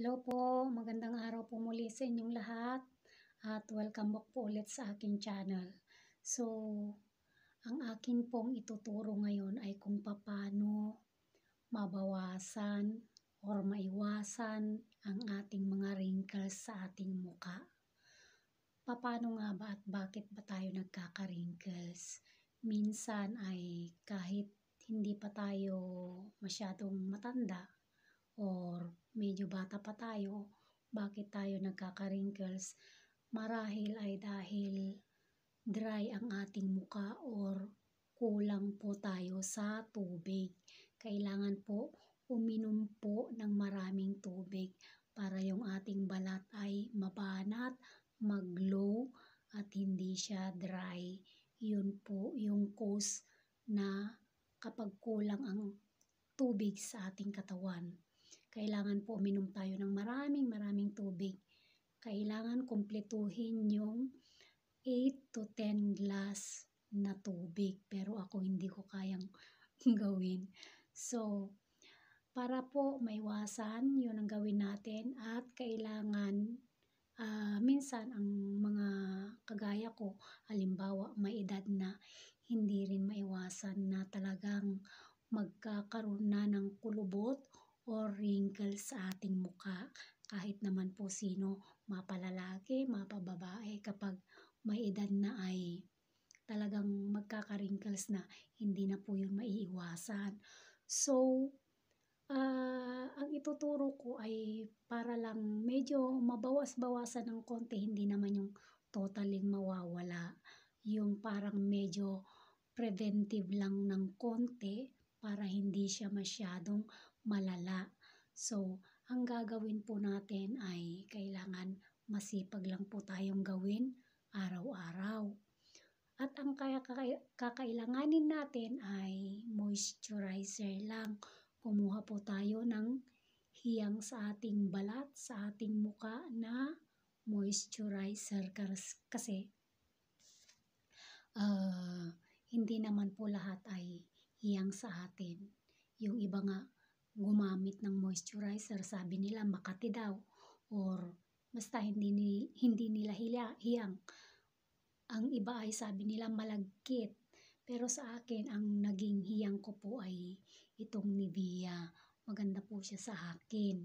Hello po, magandang araw po muli sa inyong lahat at welcome back po ulit sa akin channel. So, ang akin pong ituturo ngayon ay kung paano mabawasan or maiwasan ang ating mga wrinkles sa ating muka. Paano nga ba at bakit ba tayo nagkaka-wrinkles? Minsan ay kahit hindi pa tayo masyadong matanda, or medyo bata pa tayo, bakit tayo nagkaka-wrinkles? Marahil ay dahil dry ang ating muka or kulang po tayo sa tubig. Kailangan po uminom po ng maraming tubig para yung ating balat ay mabanat, mag-glow at hindi siya dry. Yun po yung cause na kapag kulang ang tubig sa ating katawan kailangan po uminom tayo ng maraming maraming tubig. Kailangan kumpletuhin yung 8 to 10 glass na tubig. Pero ako hindi ko kayang gawin. So, para po maiwasan, yun ang gawin natin. At kailangan, uh, minsan ang mga kagaya ko, halimbawa may edad na, hindi rin maiwasan na talagang magkakaroon na ng kulubot or wrinkles sa ating mukha kahit naman po sino mapalalaki, mapababae kapag may edad na ay talagang magkaka-wrinkles na hindi na po yun maiiwasan. So, uh, ang ituturo ko ay para lang medyo mabawas-bawasan ng konti, hindi naman yung totally mawawala. Yung parang medyo preventive lang ng konti para hindi siya masyadong malala. So, ang gagawin po natin ay kailangan masipag lang po tayong gawin araw-araw. At ang kakailanganin natin ay moisturizer lang. Kumuha po tayo ng hiyang sa ating balat, sa ating muka na moisturizer kasi uh, hindi naman po lahat ay hiyang sa atin. Yung iba nga gumamit ng moisturizer. Sabi nila makati daw or basta hindi, ni, hindi nila hila, hiyang. Ang iba ay sabi nila malagkit. Pero sa akin, ang naging hiyang ko po ay itong Nivea. Maganda po siya sa akin.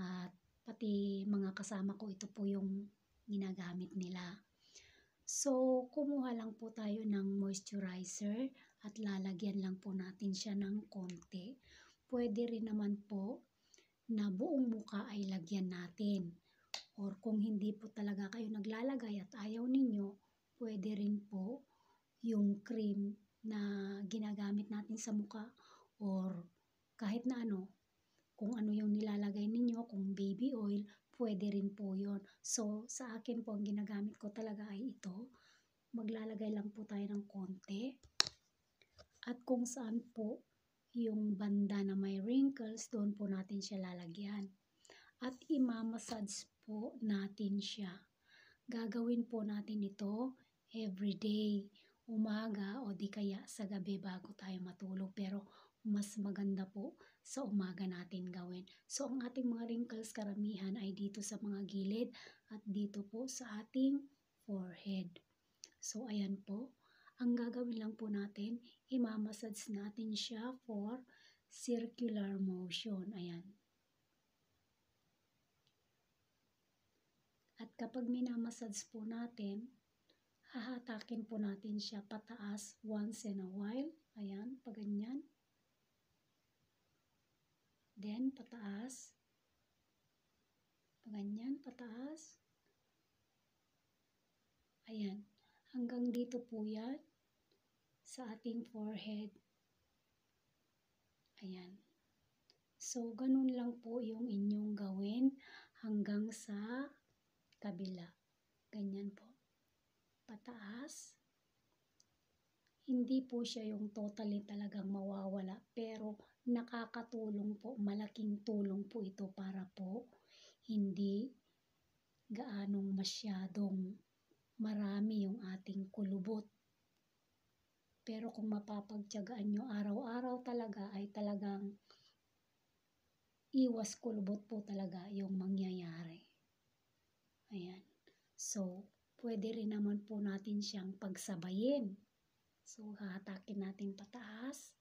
At pati mga kasama ko, ito po yung ginagamit nila. So, kumuha lang po tayo ng moisturizer at lalagyan lang po natin siya ng konti pwede rin naman po na buong muka ay lagyan natin. Or kung hindi po talaga kayo naglalagay at ayaw ninyo, pwede rin po yung cream na ginagamit natin sa muka or kahit na ano, kung ano yung nilalagay ninyo, kung baby oil, pwede rin po yon So, sa akin po, ang ginagamit ko talaga ay ito. Maglalagay lang po tayo ng konti. At kung saan po yung banda na may wrinkles, doon po natin siya lalagyan. At imamassage po natin siya. Gagawin po natin ito every day, umaga o di kaya sa gabi bago tayo matulog. Pero mas maganda po sa umaga natin gawin. So, ang ating mga wrinkles karamihan ay dito sa mga gilid at dito po sa ating forehead. So, ayan po. Ang gagawin lang po natin, imamassage natin siya for circular motion. Ayan. At kapag minamassage po natin, hahatakin po natin siya pataas once in a while. Ayan, pag ganyan. Then, pataas. Paganyan, pataas. Ayan. Hanggang dito po yan sa ating forehead. Ayan. So, ganun lang po yung inyong gawin hanggang sa kabila. Ganyan po. Pataas. Hindi po siya yung totally talagang mawawala pero nakakatulong po, malaking tulong po ito para po hindi gaanong masyadong marami yung ating kulubot. Pero kung mapapagtyagaan nyo araw-araw talaga ay talagang iwas kulubot po talaga yung mangyayari. Ayan. So, pwede rin naman po natin siyang pagsabayin. So, hahatakin natin pataas.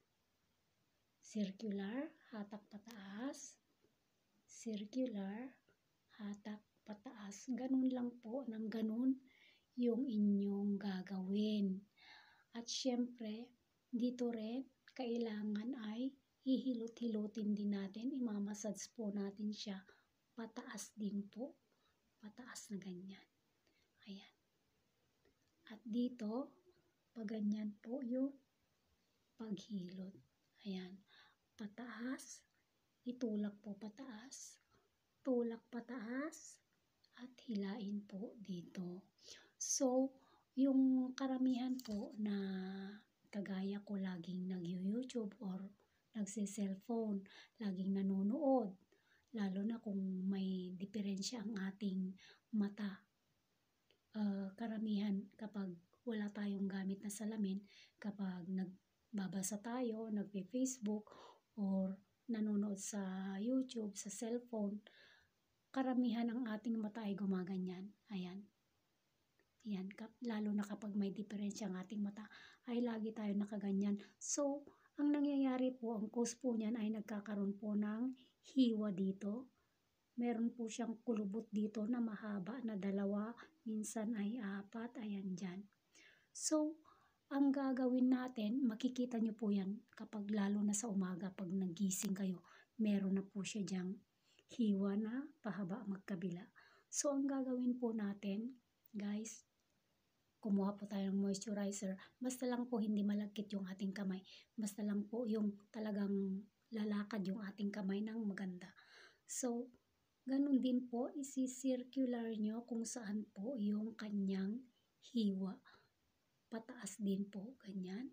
Circular, hatak pataas. Circular, hatak pataas. Ganun lang po, nang ganun yung inyong gagawin. At syempre, dito rin, kailangan ay hihilot-hilotin din natin, imamassage po natin siya pataas din po. Pataas na ganyan. Ayan. At dito, paganyan po yung paghilot. Ayan. Pataas. Itulak po pataas. Tulak pataas. At hilain po dito. So, yung karamihan po na kagaya ko laging nag-YouTube or nagse-cellphone, laging nanonood, lalo na kung may diferensya ang ating mata. Uh, karamihan kapag wala tayong gamit na salamin, kapag nagbabasa tayo, nagpe-Facebook, or nanonood sa YouTube, sa cellphone, karamihan ang ating mata ay gumaganyan. Ayan. Yan, lalo na kapag may diferensya ang ating mata, ay lagi tayo nakaganyan. So, ang nangyayari po, ang cause po niyan ay nagkakaroon po ng hiwa dito. Meron po siyang kulubot dito na mahaba na dalawa, minsan ay apat, ayan dyan. So, ang gagawin natin, makikita nyo po yan kapag lalo na sa umaga, pag nagising kayo, meron na po siya dyang hiwa na pahaba magkabila. So, ang gagawin po natin, guys, kumuha po tayo ng moisturizer. Basta lang po hindi malagkit yung ating kamay. Basta lang po yung talagang lalakad yung ating kamay ng maganda. So, ganun din po, isi-circular nyo kung saan po yung kanyang hiwa. Pataas din po, ganyan.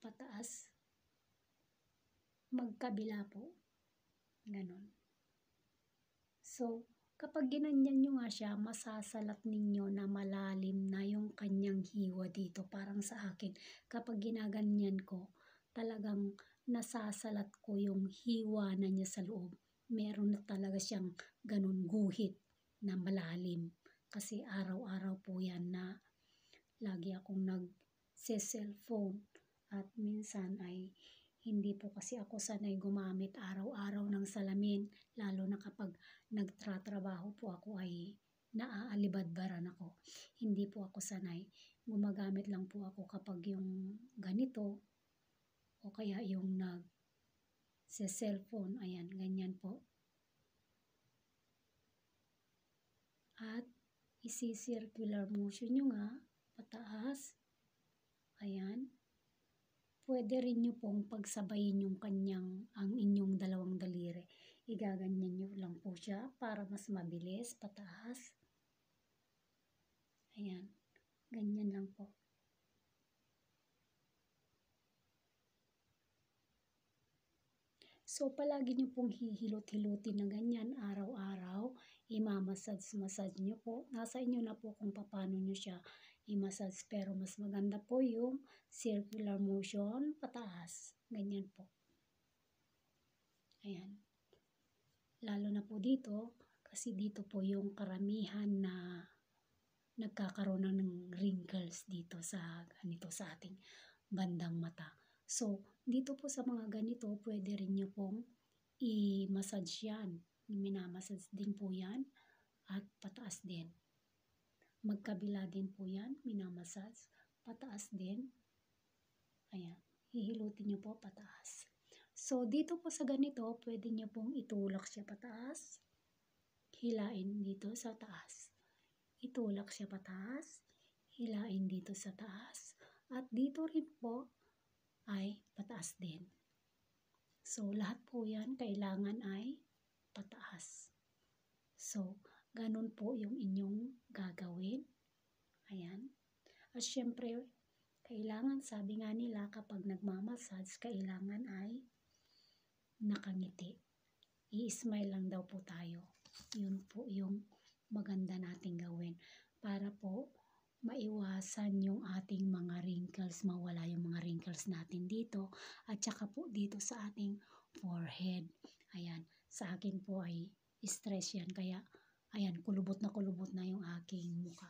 Pataas. Magkabila po. Ganun. So, Kapag ginanyan nyo nga siya, masasalat ninyo na malalim na yung kanyang hiwa dito. Parang sa akin, kapag ginaganyan ko, talagang nasasalat ko yung hiwa na niya sa loob. Meron na talaga siyang ganun guhit na malalim. Kasi araw-araw po yan na lagi akong nag-cellphone at minsan ay hindi po kasi ako sanay gumamit araw-araw ng salamin, lalo na kapag nagtratrabaho po ako ay naaalibadbaran ako. Hindi po ako sanay. Gumagamit lang po ako kapag yung ganito o kaya yung nag sa cellphone. Ayan, ganyan po. At isi-circular motion nyo nga pataas. Ayan pwede rin nyo pong pagsabayin yung kanyang, ang inyong dalawang daliri. Igaganyan nyo lang po siya para mas mabilis, pataas. Ayan, ganyan lang po. So, palagi nyo pong hihilot-hilutin na ganyan araw-araw. Imamasage-massage nyo po. Nasa inyo na po kung paano nyo siya i-massage. Pero mas maganda po yung circular motion pataas. Ganyan po. Ayan. Lalo na po dito, kasi dito po yung karamihan na nagkakaroon ng wrinkles dito sa ganito sa ating bandang mata. So, dito po sa mga ganito, pwede rin nyo pong i-massage yan. Minamassage din po yan at pataas din. Magkabila din po yan, minamasas. Pataas din. Ayan, hihilutin nyo po pataas. So, dito po sa ganito, pwede nyo pong itulak siya pataas. Hilain dito sa taas. Itulak siya pataas. Hilain dito sa taas. At dito rin po ay pataas din. So, lahat po yan kailangan ay pataas. So, Ganun po yung inyong gagawin. Ayan. At syempre, kailangan, sabi nga nila, kapag nagmamassage, kailangan ay nakangiti. I-smile lang daw po tayo. Yun po yung maganda nating gawin para po maiwasan yung ating mga wrinkles, mawala yung mga wrinkles natin dito at saka po dito sa ating forehead. Ayan, sa akin po ay stress yan kaya Ayan, kulubot na kulubot na yung aking mukha.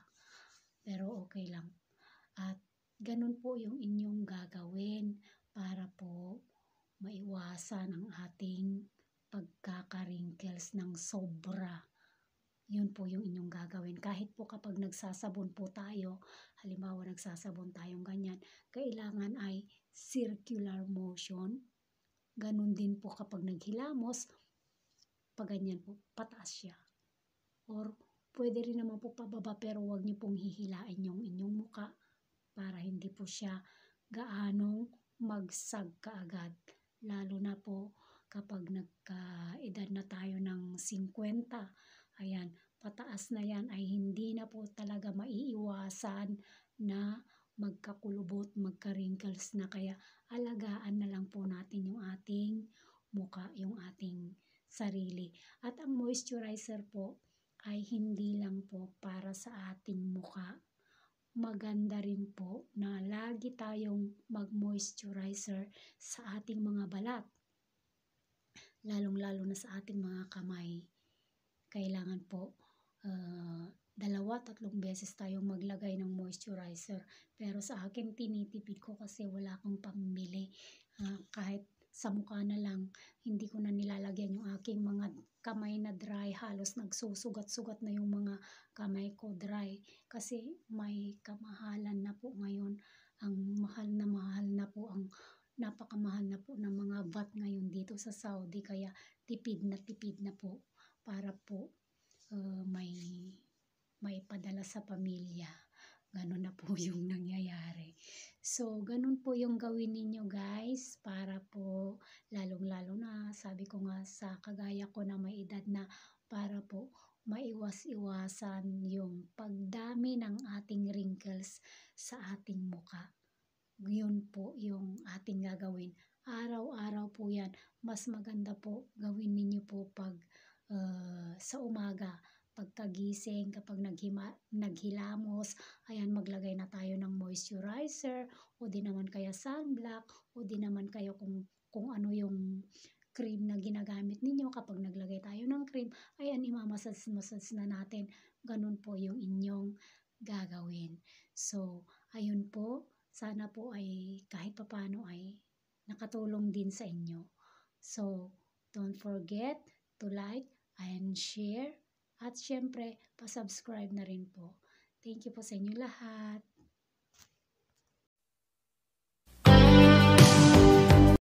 Pero okay lang. At ganun po yung inyong gagawin para po maiwasan ang ating pagkakarinkles ng sobra. Yun po yung inyong gagawin. Kahit po kapag nagsasabon po tayo, halimbawa nagsasabon tayong ganyan, kailangan ay circular motion. Ganun din po kapag naghilamos, pag ganyan po, pataas siya or pwede rin naman po pababa pero huwag niyo pong hihilain yung inyong muka para hindi po siya gaanong magsag kaagad. Lalo na po kapag nagkaedad na tayo ng 50, ayan, pataas na yan ay hindi na po talaga maiiwasan na magkakulubot, magka-wrinkles na kaya alagaan na lang po natin yung ating muka, yung ating sarili. At ang moisturizer po, ay hindi lang po para sa ating mukha. Maganda rin po na lagi tayong mag-moisturizer sa ating mga balat. Lalong-lalo na sa ating mga kamay. Kailangan po uh, dalawa, tatlong beses tayong maglagay ng moisturizer. Pero sa akin, tinitipid ko kasi wala akong pambili. Uh, kahit sa mukha na lang. Hindi ko na nilalagyan yung aking mga kamay na dry. Halos nagsusugat-sugat na yung mga kamay ko dry. Kasi may kamahalan na po ngayon. Ang mahal na mahal na po ang napakamahal na po ng mga VAT ngayon dito sa Saudi. Kaya tipid na tipid na po para po uh, may may padala sa pamilya ganun na po yung nangyayari. So, ganun po yung gawin ninyo guys para po lalong-lalo na sabi ko nga sa kagaya ko na may edad na para po maiwas-iwasan yung pagdami ng ating wrinkles sa ating muka. Yun po yung ating gagawin. Araw-araw po yan. Mas maganda po gawin ninyo po pag uh, sa umaga pagkagising, kapag naghima, naghilamos, ayan, maglagay na tayo ng moisturizer, o di naman kaya sunblock, o di naman kaya kung, kung ano yung cream na ginagamit ninyo kapag naglagay tayo ng cream, ayan, imamasas-masas na natin. Ganun po yung inyong gagawin. So, ayun po, sana po ay kahit papano ay nakatulong din sa inyo. So, don't forget to like and share at syempre, pasubscribe na rin po. Thank you po sa inyo lahat.